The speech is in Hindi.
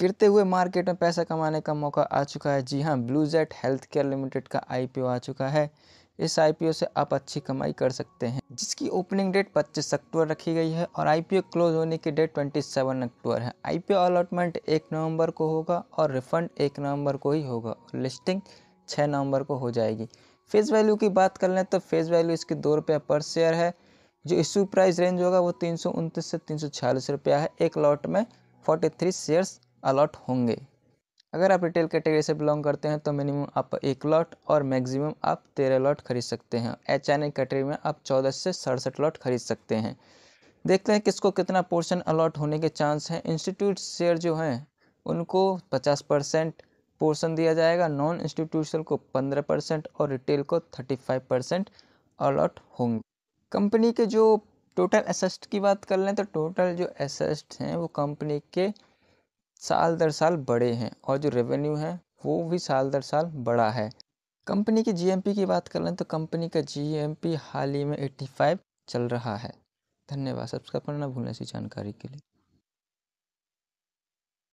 गिरते हुए मार्केट में पैसा कमाने का मौका आ चुका है जी हाँ Blue Jet Healthcare Limited का आईपीओ आ चुका है इस आईपीओ से आप अच्छी कमाई कर सकते हैं जिसकी ओपनिंग डेट 25 अक्टूबर रखी गई है और आईपीओ क्लोज होने की डेट 27 अक्टूबर है आईपीओ अलॉटमेंट एक नवंबर को होगा और रिफंड एक नवंबर को ही होगा और लिस्टिंग छः नवंबर को हो जाएगी फेस वैल्यू की बात कर लें तो फेस वैल्यू इसकी दो रुपये पर शेयर है जो इशू प्राइस रेंज होगा वो तीन से तीन है एक लॉट में फोर्टी थ्री शेयर्स अलॉट होंगे अगर आप रिटेल कैटेगरी से बिलोंग करते हैं तो मिनिमम आप एक लॉट और मैक्सिमम आप तेरह लॉट खरीद सकते हैं एच एन कैटेगरी में आप चौदह से सड़सठ लॉट खरीद सकते हैं देखते हैं किसको कितना पोर्शन अलॉट होने के चांस हैं इंस्टीट्यूट शेयर जो हैं उनको पचास परसेंट पोर्सन दिया जाएगा नॉन इंस्टीट्यूशनल को पंद्रह परसेंट और रिटेल को थर्टी फाइव परसेंट अलॉट होंगे कंपनी के जो टोटल एसेस्ट की बात कर लें तो टोटल जो एसेस्ट हैं वो कंपनी के साल दर साल बढ़े हैं और जो रेवेन्यू है वो भी साल दर साल बढ़ा है कंपनी की जीएमपी की बात कर लें तो कंपनी का जीएमपी हाल ही में 85 चल रहा है धन्यवाद सब्सक्राइब करना भूलना इसी जानकारी के लिए